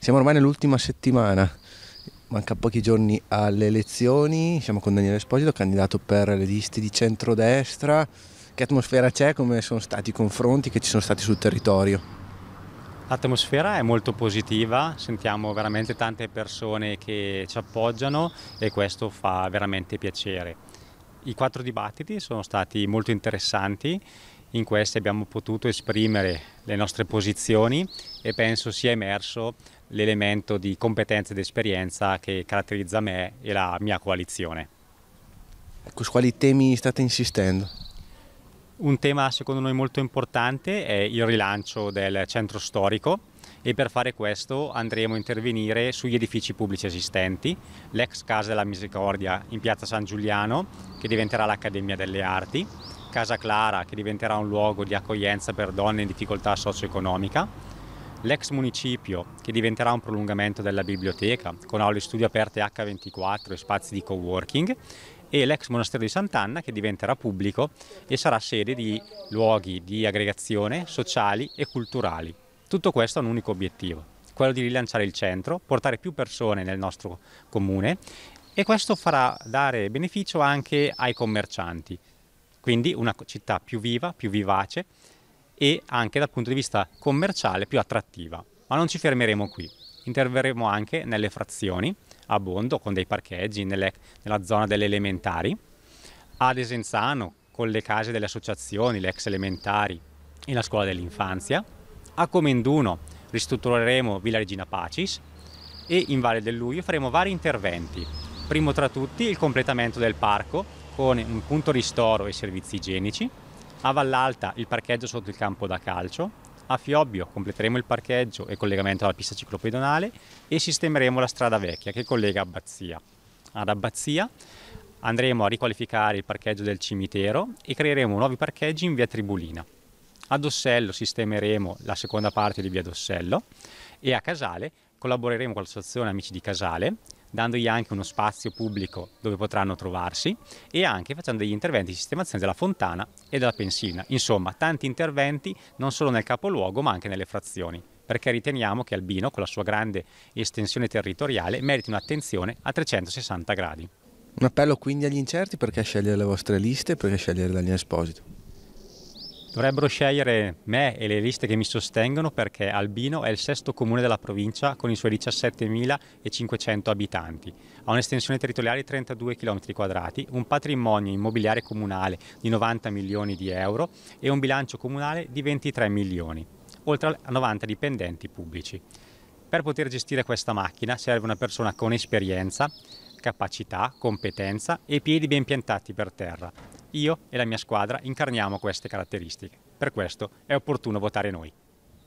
Siamo ormai nell'ultima settimana, manca pochi giorni alle elezioni, siamo con Daniele Esposito, candidato per le liste di centrodestra. Che atmosfera c'è? Come sono stati i confronti che ci sono stati sul territorio? L'atmosfera è molto positiva, sentiamo veramente tante persone che ci appoggiano e questo fa veramente piacere. I quattro dibattiti sono stati molto interessanti, in questi abbiamo potuto esprimere le nostre posizioni e penso sia emerso l'elemento di competenza ed esperienza che caratterizza me e la mia coalizione. Ecco, su quali temi state insistendo? Un tema secondo noi molto importante è il rilancio del centro storico e per fare questo andremo a intervenire sugli edifici pubblici esistenti, l'ex Casa della Misericordia in piazza San Giuliano che diventerà l'Accademia delle Arti, Casa Clara che diventerà un luogo di accoglienza per donne in difficoltà socio-economica, l'ex municipio che diventerà un prolungamento della biblioteca con aule studio aperte H24 e spazi di coworking e l'ex monastero di Sant'Anna che diventerà pubblico e sarà sede di luoghi di aggregazione sociali e culturali. Tutto questo ha un unico obiettivo, quello di rilanciare il centro, portare più persone nel nostro comune e questo farà dare beneficio anche ai commercianti, quindi una città più viva, più vivace e anche dal punto di vista commerciale più attrattiva. Ma non ci fermeremo qui, interverremo anche nelle frazioni a Bondo con dei parcheggi nelle, nella zona delle elementari, ad Esenzano con le case delle associazioni, le ex elementari e la scuola dell'infanzia, a Comenduno ristruttureremo Villa Regina Pacis e in Valle del Luglio faremo vari interventi. Primo tra tutti il completamento del parco con un punto ristoro e servizi igienici, a Vallalta il parcheggio sotto il campo da calcio. A Fiobbio completeremo il parcheggio e collegamento alla pista ciclopedonale e sistemeremo la strada vecchia che collega Abbazia. Ad Abbazia andremo a riqualificare il parcheggio del cimitero e creeremo nuovi parcheggi in via Tribulina. Ad Ossello sistemeremo la seconda parte di via Dossello e a Casale collaboreremo con l'associazione Amici di Casale dandogli anche uno spazio pubblico dove potranno trovarsi e anche facendo degli interventi di sistemazione della fontana e della pensina. Insomma, tanti interventi non solo nel capoluogo ma anche nelle frazioni perché riteniamo che Albino, con la sua grande estensione territoriale, meriti un'attenzione a 360 gradi. Un appello quindi agli incerti perché scegliere le vostre liste e perché scegliere Daniele Esposito. Dovrebbero scegliere me e le liste che mi sostengono perché Albino è il sesto comune della provincia con i suoi 17.500 abitanti. Ha un'estensione territoriale di 32 km 2 un patrimonio immobiliare comunale di 90 milioni di euro e un bilancio comunale di 23 milioni, oltre a 90 dipendenti pubblici. Per poter gestire questa macchina serve una persona con esperienza, capacità, competenza e piedi ben piantati per terra. Io e la mia squadra incarniamo queste caratteristiche. Per questo è opportuno votare noi.